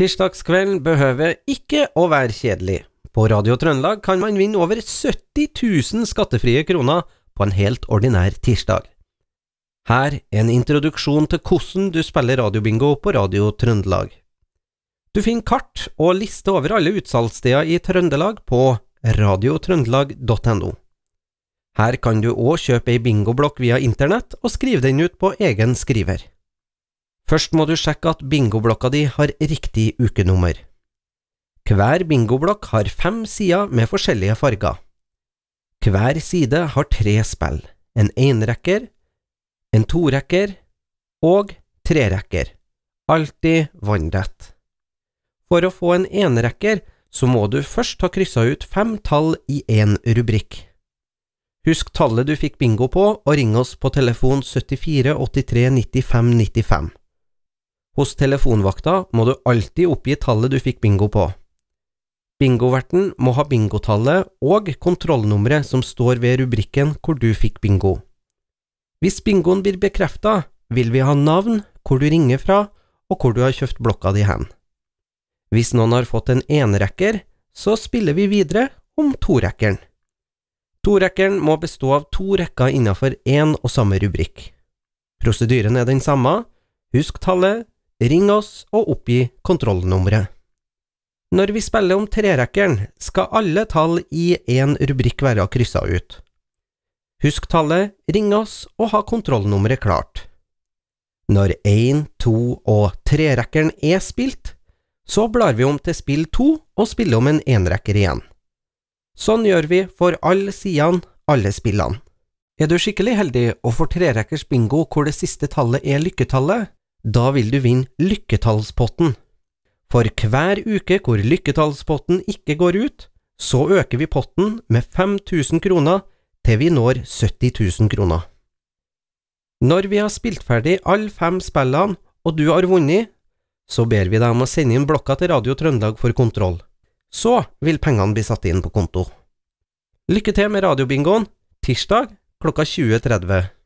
Tirsdagskvelden behøver ikke å være kjedelig. På Radio Trøndelag kan man vinne over 70 000 skattefrie kroner på en helt ordinær tirsdag. Her er en introduksjon til hvordan du spiller radiobingo på Radio Trøndelag. Du finner kart og liste over alle utsalgssteder i Trøndelag på radiotrøndelag.no. Her kan du òg kjøpe ei bingoblokk via internett og skrive den ut på egen skriver. Først må du sjekke at bingoblokka di har riktig ukenummer. Hver bingoblokk har fem sider med forskjellige farger. Hver side har tre spill, en enrekker, en torekker og trerekker, alltid vannrett. For å få en enrekker så må du først ha kryssa ut fem tall i én rubrikk. Husk tallet du fikk bingo på, og ring oss på telefon 74 95 95. Hos telefonvakta må du alltid oppgi tallet du fikk bingo på. Bingoverten må ha bingotallet og kontrollnummeret som står ved rubrikken hvor du fikk bingo. Hvis bingoen blir bekrefta, vil vi ha navn, hvor du ringer fra og hvor du har kjøpt blokka di hen. Hvis noen har fått en enrekker, så spiller vi videre om torekkeren. Torekkeren må bestå av to rekker innenfor én og samme rubrikk. Prosedyren er den samme, husk tallet, Ring oss og oppgi kontrollnummeret. Når vi spiller om trerekkeren, skal alle tall i én rubrikk være kryssa ut. Husk tallet, ring oss og ha kontrollnummeret klart. Når én, to og trerekkeren er spilt, så blar vi om til spill to og spiller om en enrekker igjen. Sånn gjør vi for alle sidene, alle spillene. Er du skikkelig heldig og får trerekkers bingo hvor det siste tallet er lykketallet, da vil du vinne lykketallspotten. For hver uke hvor lykketallspotten ikke går ut, så øker vi potten med 5000 kroner til vi når 70 000 kroner. Når vi har spilt ferdig alle fem spillene og du har vunnet, så ber vi deg om å sende inn blokka til Radio Trøndelag for kontroll. Så vil pengene bli satt inn på konto. Lykke til med radiobingoen tirsdag klokka 20.30.